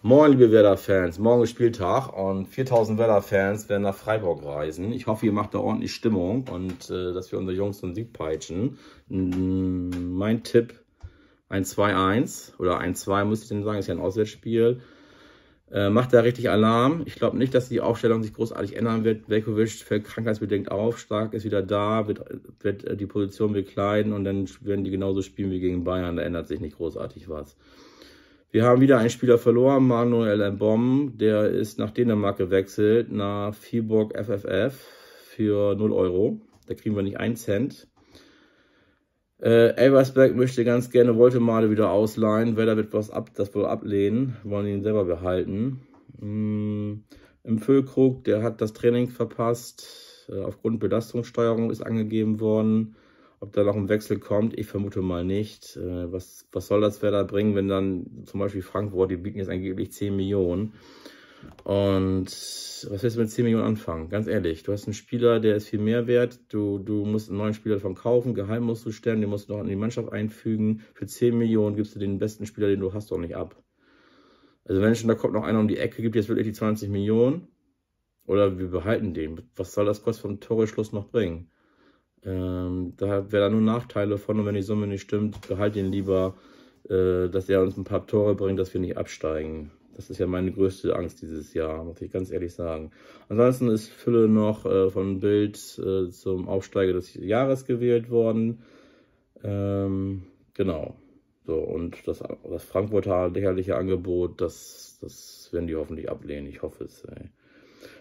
Moin, liebe Werder-Fans. Morgen ist Spieltag und 4000 Werder-Fans werden nach Freiburg reisen. Ich hoffe, ihr macht da ordentlich Stimmung und äh, dass wir unsere Jungs zum Sieg peitschen. Mm, mein Tipp: 1 2-1 oder 1 2 muss ich denn sagen, ist ja ein Auswärtsspiel. Äh, macht da richtig Alarm. Ich glaube nicht, dass die Aufstellung sich großartig ändern wird. Velkovic fällt krankheitsbedingt auf, Stark ist wieder da, wird, wird äh, die Position bekleiden und dann werden die genauso spielen wie gegen Bayern. Da ändert sich nicht großartig was. Wir haben wieder einen Spieler verloren, Manuel M. Embom, der ist nach Dänemark gewechselt, nach Viborg FFF für 0 Euro. Da kriegen wir nicht einen Cent. Äh, Elversberg möchte ganz gerne wollte Male wieder ausleihen. Werder wird was ab, das wohl ablehnen, wollen ihn selber behalten. Mm, Im Füllkrug, der hat das Training verpasst. Äh, aufgrund Belastungssteuerung ist angegeben worden. Ob da noch ein Wechsel kommt, ich vermute mal nicht. Äh, was, was soll das Werder bringen, wenn dann zum Beispiel Frankfurt, die bieten jetzt angeblich 10 Millionen. Und was willst du mit 10 Millionen anfangen? Ganz ehrlich, du hast einen Spieler, der ist viel mehr wert. Du, du musst einen neuen Spieler davon kaufen, geheim musst du stellen, den musst du noch in die Mannschaft einfügen. Für 10 Millionen gibst du den besten Spieler, den du hast, doch nicht ab. Also wenn schon da kommt noch einer um die Ecke, gibt jetzt wirklich die 20 Millionen. Oder wir behalten den. Was soll das kurz vom Tore-Schluss noch bringen? Ähm, da wäre da nur Nachteile von und wenn die Summe nicht stimmt, behalt ihn lieber, äh, dass er uns ein paar Tore bringt, dass wir nicht absteigen. Das ist ja meine größte Angst dieses Jahr, muss ich ganz ehrlich sagen. Ansonsten ist Fülle noch äh, von Bild äh, zum Aufsteiger des Jahres gewählt worden. Ähm, genau. So, und das, das Frankfurter lächerliche Angebot, das, das werden die hoffentlich ablehnen. Ich hoffe es. Ey.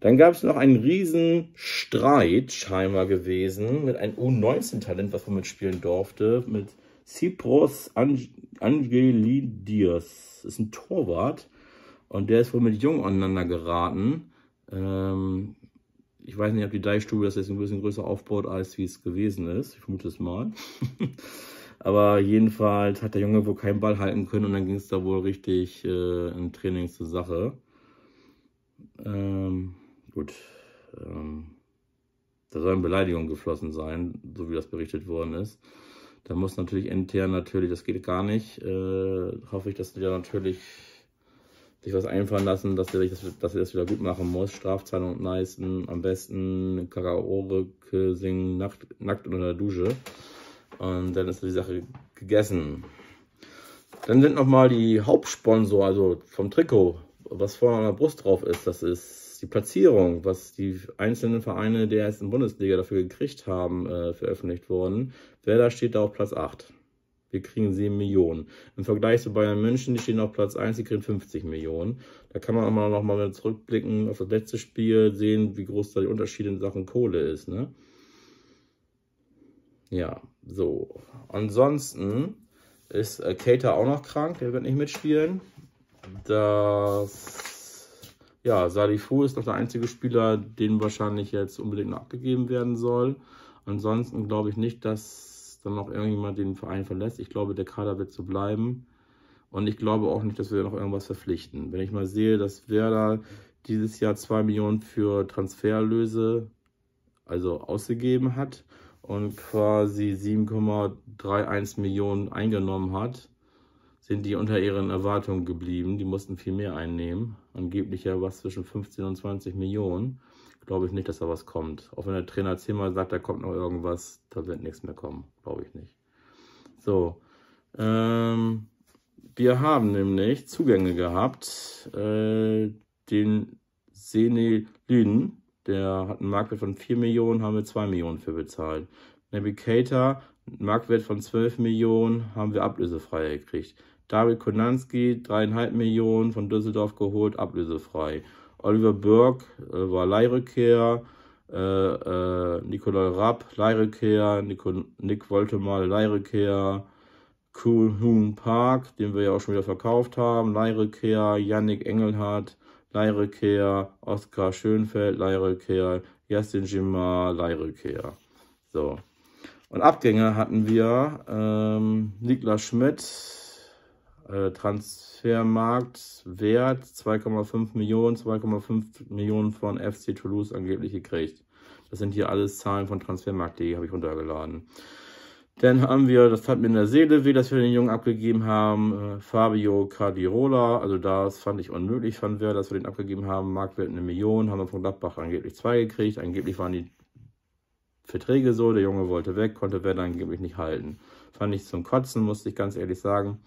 Dann gab es noch einen riesen Streit scheinbar gewesen mit einem U19-Talent, was man mitspielen durfte, mit Cypros Ange Angelidios. Das ist ein Torwart und der ist wohl mit Jung aneinander geraten. Ähm, ich weiß nicht, ob die Deichstube das jetzt ein bisschen größer aufbaut, als wie es gewesen ist. Ich vermute es mal. Aber jedenfalls hat der Junge wohl keinen Ball halten können und dann ging es da wohl richtig äh, im Training zur Sache. Ähm, Gut, ähm, da sollen Beleidigungen geflossen sein, so wie das berichtet worden ist. Da muss natürlich intern natürlich, das geht gar nicht, äh, hoffe ich, dass die da natürlich sich was einfallen lassen, dass er das, das wieder gut machen muss. Strafzahlung leisten, am besten Karaoke singen, nackt, nackt unter der Dusche. Und dann ist die Sache gegessen. Dann sind nochmal die Hauptsponsor, also vom Trikot, was vorne an der Brust drauf ist. Das ist die Platzierung, was die einzelnen Vereine der ersten Bundesliga dafür gekriegt haben, äh, veröffentlicht worden. Werder steht da auf Platz 8. Wir kriegen 7 Millionen. Im Vergleich zu Bayern München, die stehen auf Platz 1, die kriegen 50 Millionen. Da kann man auch mal nochmal zurückblicken auf das letzte Spiel, sehen, wie groß da die Unterschiede in Sachen Kohle ist. Ne? Ja, so. Ansonsten ist äh, Cater auch noch krank, der wird nicht mitspielen. Das ja, Salifu ist noch der einzige Spieler, den wahrscheinlich jetzt unbedingt noch abgegeben werden soll. Ansonsten glaube ich nicht, dass dann noch irgendjemand den Verein verlässt. Ich glaube, der Kader wird so bleiben. Und ich glaube auch nicht, dass wir noch irgendwas verpflichten. Wenn ich mal sehe, dass Werder dieses Jahr 2 Millionen für Transferlöse also ausgegeben hat und quasi 7,31 Millionen eingenommen hat, sind die unter ihren Erwartungen geblieben. Die mussten viel mehr einnehmen. Angeblich ja was zwischen 15 und 20 Millionen. Glaube ich nicht, dass da was kommt. Auch wenn der Trainer zehnmal sagt, da kommt noch irgendwas, da wird nichts mehr kommen. Glaube ich nicht. So. Ähm, wir haben nämlich Zugänge gehabt. Äh, den Sene der hat einen Marktwert von 4 Millionen, haben wir 2 Millionen für bezahlt. Navigator, Marktwert von 12 Millionen, haben wir ablösefrei gekriegt. David Konanski, dreieinhalb Millionen von Düsseldorf geholt, ablösefrei. Oliver Burke äh, war Leihrückkehr. Äh, äh, Nikolai Rapp, Leihrückkehr. Nico, Nick Woltemal, Leihrückkehr. Kuhn Park, den wir ja auch schon wieder verkauft haben, Leihrückkehr. Yannick Engelhardt, Leihrückkehr. Oskar Schönfeld, Leihrückkehr. Justin Jimmer, Leihrückkehr. So. Und Abgänge hatten wir ähm, Niklas Schmidt, äh, Transfermarktwert 2,5 Millionen, 2,5 Millionen von FC Toulouse angeblich gekriegt. Das sind hier alles Zahlen von Transfermarkt.de, habe ich runtergeladen. Dann haben wir, das tat mir in der Seele weh, dass wir den Jungen abgegeben haben, äh, Fabio Cardirola, also das fand ich unmöglich, fanden wir, dass wir den abgegeben haben, Marktwert eine Million, haben wir von Gladbach angeblich zwei gekriegt, angeblich waren die Verträge so, der Junge wollte weg, konnte Werder angeblich nicht halten. Fand ich zum Kotzen, musste ich ganz ehrlich sagen.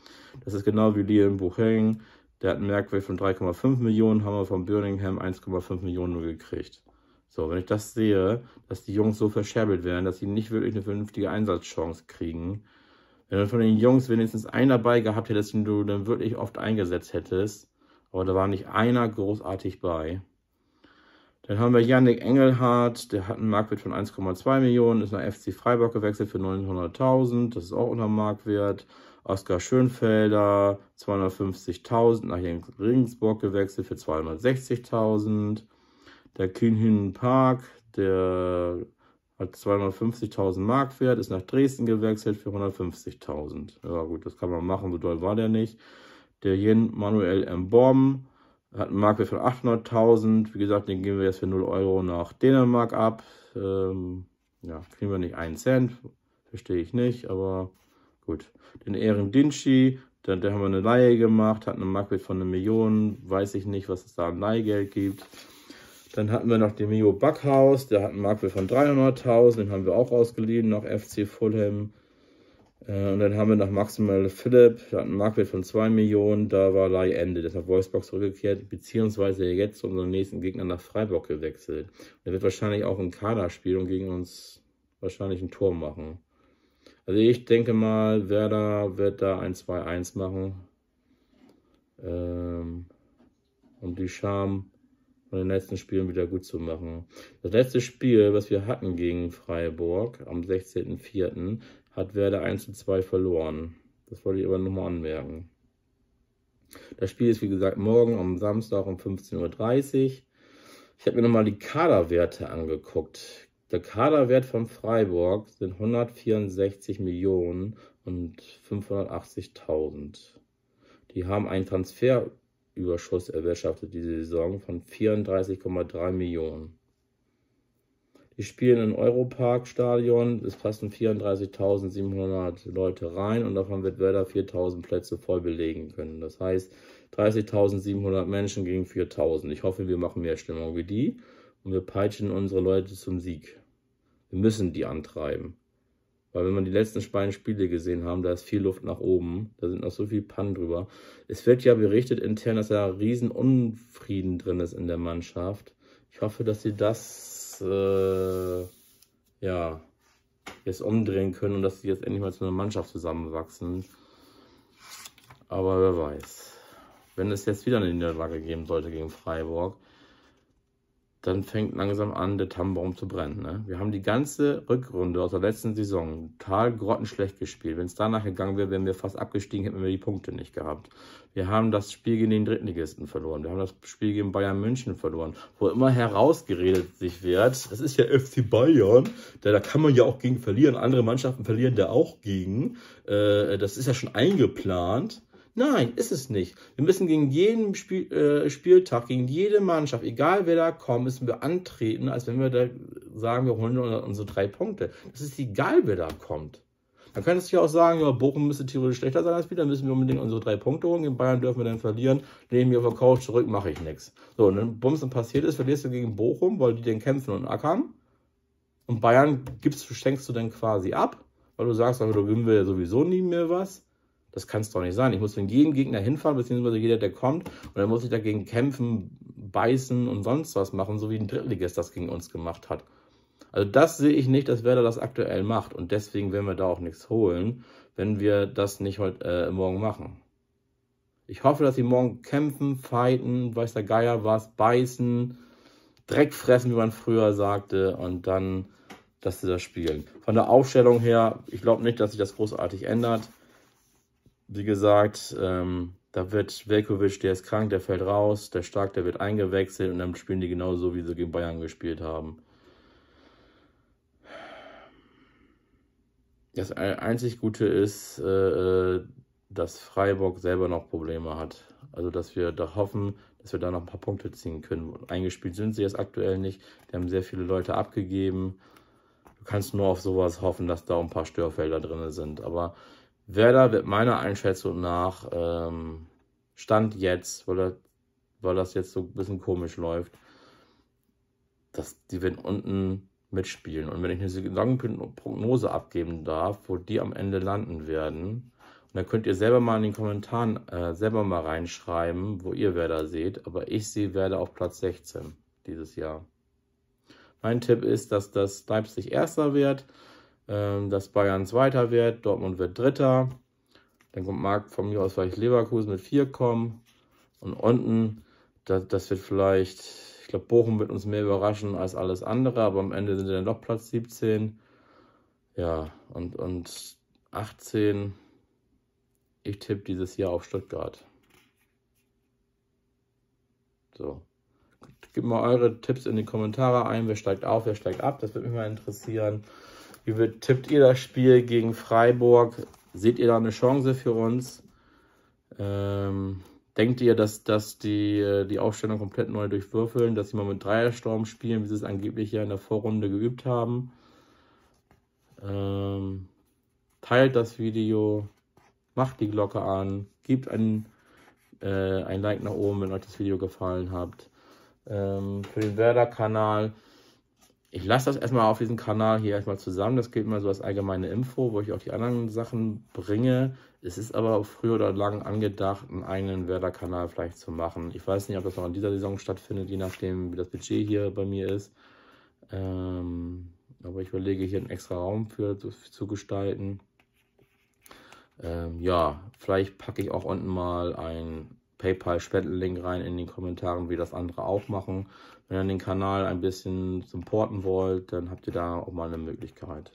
Das ist genau wie Liam Bucheng. Der hat einen Merkwert von 3,5 Millionen, haben wir von Birmingham 1,5 Millionen nur gekriegt. So, wenn ich das sehe, dass die Jungs so verscherbelt werden, dass sie nicht wirklich eine vernünftige Einsatzchance kriegen, wenn du von den Jungs wenigstens einen dabei gehabt hättest, den du dann wirklich oft eingesetzt hättest, aber da war nicht einer großartig bei, dann haben wir Yannick Engelhardt, der hat einen Marktwert von 1,2 Millionen, ist nach FC Freiburg gewechselt für 900.000, das ist auch unter Marktwert. Oskar Schönfelder, 250.000, nach Jens Regensburg gewechselt für 260.000. Der Kühnhünen Park, der hat 250.000 Marktwert, ist nach Dresden gewechselt für 150.000. Ja gut, das kann man machen, so doll war der nicht. Der Jen Manuel M. Bomb, hat einen Marktwert von 800.000. Wie gesagt, den geben wir jetzt für 0 Euro nach Dänemark ab. Ähm, ja, kriegen wir nicht einen Cent. Verstehe ich nicht, aber gut. Den Ehren Dinschi, der, haben wir eine Leihe gemacht, hat einen Marktwert von einer Million. Weiß ich nicht, was es da an Leihgeld gibt. Dann hatten wir noch den Mio Backhaus, der hat einen Marktwert von 300.000, den haben wir auch ausgeliehen, nach FC Fulham. Äh, und dann haben wir noch Maximal Philipp, der hat einen Marktwert von 2 Millionen, da war Leihende, der ist nach Wolfsburg zurückgekehrt, beziehungsweise jetzt zu unserem nächsten Gegner nach Freiburg gewechselt. Der wird wahrscheinlich auch im Kader spielen und gegen uns wahrscheinlich ein Tor machen. Also ich denke mal, Werder wird da ein 2-1 machen. Ähm, um die Charme von den letzten Spielen wieder gut zu machen. Das letzte Spiel, was wir hatten gegen Freiburg am 16.04., hat Werder 1 zu 2 verloren. Das wollte ich aber nochmal anmerken. Das Spiel ist wie gesagt morgen am Samstag um 15.30 Uhr. Ich habe mir nochmal die Kaderwerte angeguckt. Der Kaderwert von Freiburg sind 164 Millionen und 580.000. Die haben einen Transferüberschuss erwirtschaftet diese Saison von 34,3 Millionen. Die spielen im Europark-Stadion, es passen 34.700 Leute rein und davon wird Werder 4.000 Plätze voll belegen können. Das heißt 30.700 Menschen gegen 4.000. Ich hoffe, wir machen mehr Stimmung wie die und wir peitschen unsere Leute zum Sieg. Wir müssen die antreiben. Weil wenn man die letzten beiden Spiele gesehen haben, da ist viel Luft nach oben. Da sind noch so viel Pannen drüber. Es wird ja berichtet intern, dass da riesen Unfrieden drin ist in der Mannschaft. Ich hoffe, dass sie das äh, ja jetzt umdrehen können und dass sie jetzt endlich mal zu einer Mannschaft zusammenwachsen. Aber wer weiß. Wenn es jetzt wieder eine Niederlage geben sollte gegen Freiburg, dann fängt langsam an, der Tannenbaum zu brennen. Ne? Wir haben die ganze Rückrunde aus der letzten Saison total grottenschlecht gespielt. Wenn es danach gegangen wäre, wären wir fast abgestiegen, hätten wir die Punkte nicht gehabt. Wir haben das Spiel gegen den Drittligisten verloren. Wir haben das Spiel gegen Bayern München verloren, wo immer herausgeredet sich wird, das ist ja FC Bayern, da, da kann man ja auch gegen verlieren. Andere Mannschaften verlieren da auch gegen. Äh, das ist ja schon eingeplant. Nein, ist es nicht. Wir müssen gegen jeden Spiel, äh, Spieltag, gegen jede Mannschaft, egal wer da kommt, müssen wir antreten, als wenn wir da sagen, wir holen unsere drei Punkte. Das ist egal, wer da kommt. Dann könntest du ja auch sagen, ja, Bochum müsste theoretisch schlechter sein als wir, dann müssen wir unbedingt unsere drei Punkte holen, gegen Bayern dürfen wir dann verlieren, nehmen wir auf der Couch zurück, mache ich nichts. So, und dann bums, dann passiert ist, verlierst du gegen Bochum, weil die den kämpfen und ackern. Und Bayern gibst schenkst du dann quasi ab, weil du sagst, aber du gewinnen wir ja sowieso nie mehr was. Das kann es doch nicht sein. Ich muss in jeden Gegner hinfahren, beziehungsweise jeder, der kommt. Und dann muss ich dagegen kämpfen, beißen und sonst was machen, so wie ein Drittligist das gegen uns gemacht hat. Also das sehe ich nicht, dass Werder das aktuell macht. Und deswegen werden wir da auch nichts holen, wenn wir das nicht heute äh, morgen machen. Ich hoffe, dass sie morgen kämpfen, fighten, weiß der Geier was, beißen, Dreck fressen, wie man früher sagte. Und dann dass sie das spielen. Von der Aufstellung her, ich glaube nicht, dass sich das großartig ändert. Wie gesagt, ähm, da wird Velkovic, der ist krank, der fällt raus, der Stark, der wird eingewechselt und dann spielen die genauso, wie sie gegen Bayern gespielt haben. Das einzig Gute ist, äh, äh, dass Freiburg selber noch Probleme hat. Also, dass wir da hoffen, dass wir da noch ein paar Punkte ziehen können. Eingespielt sind sie jetzt aktuell nicht. Die haben sehr viele Leute abgegeben. Du kannst nur auf sowas hoffen, dass da ein paar Störfelder drin sind. Aber Werder wird meiner Einschätzung nach ähm, Stand jetzt, weil, er, weil das jetzt so ein bisschen komisch läuft, dass die werden unten mitspielen. Und wenn ich eine lange Prognose abgeben darf, wo die am Ende landen werden, und dann könnt ihr selber mal in den Kommentaren äh, selber mal reinschreiben, wo ihr Werder seht. Aber ich sehe Werder auf Platz 16 dieses Jahr. Mein Tipp ist, dass das Leipzig erster wird ähm, dass Bayern Zweiter wird, Dortmund wird Dritter. Dann kommt mag von mir aus vielleicht Leverkusen mit 4 kommen. Und unten, das, das wird vielleicht, ich glaube, Bochum wird uns mehr überraschen als alles andere, aber am Ende sind wir dann doch Platz 17. Ja, und, und 18. Ich tippe dieses Jahr auf Stuttgart. So. Gebt mal eure Tipps in die Kommentare ein. Wer steigt auf, wer steigt ab? Das würde mich mal interessieren. Wie tippt ihr das Spiel gegen Freiburg? Seht ihr da eine Chance für uns? Ähm, denkt ihr, dass, dass die, äh, die Aufstellung komplett neu durchwürfeln, dass sie mal mit Dreiersturm spielen, wie sie es angeblich ja in der Vorrunde geübt haben? Ähm, teilt das Video, macht die Glocke an, gebt ein, äh, ein Like nach oben, wenn euch das Video gefallen hat. Ähm, für den Werder-Kanal ich lasse das erstmal auf diesem Kanal hier erstmal zusammen. Das gilt mal so als allgemeine Info, wo ich auch die anderen Sachen bringe. Es ist aber früher oder lang angedacht, einen eigenen Werder-Kanal vielleicht zu machen. Ich weiß nicht, ob das noch in dieser Saison stattfindet, je nachdem, wie das Budget hier bei mir ist. Ähm, aber ich überlege, hier einen extra Raum für zu, zu gestalten. Ähm, ja, vielleicht packe ich auch unten mal ein PayPal-Spendenlink rein in den Kommentaren, wie das andere auch machen. Wenn ihr den Kanal ein bisschen supporten wollt, dann habt ihr da auch mal eine Möglichkeit.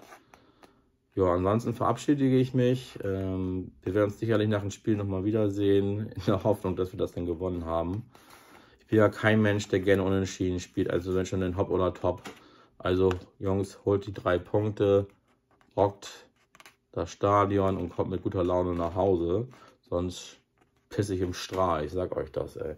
Ja, ansonsten verabschiede ich mich. Ähm, wir werden uns sicherlich nach dem Spiel nochmal wiedersehen, in der Hoffnung, dass wir das dann gewonnen haben. Ich bin ja kein Mensch, der gerne unentschieden spielt, also wenn schon den Hop oder Top. Also Jungs, holt die drei Punkte, rockt das Stadion und kommt mit guter Laune nach Hause. Sonst pisse ich im Strahl, ich sag euch das, ey.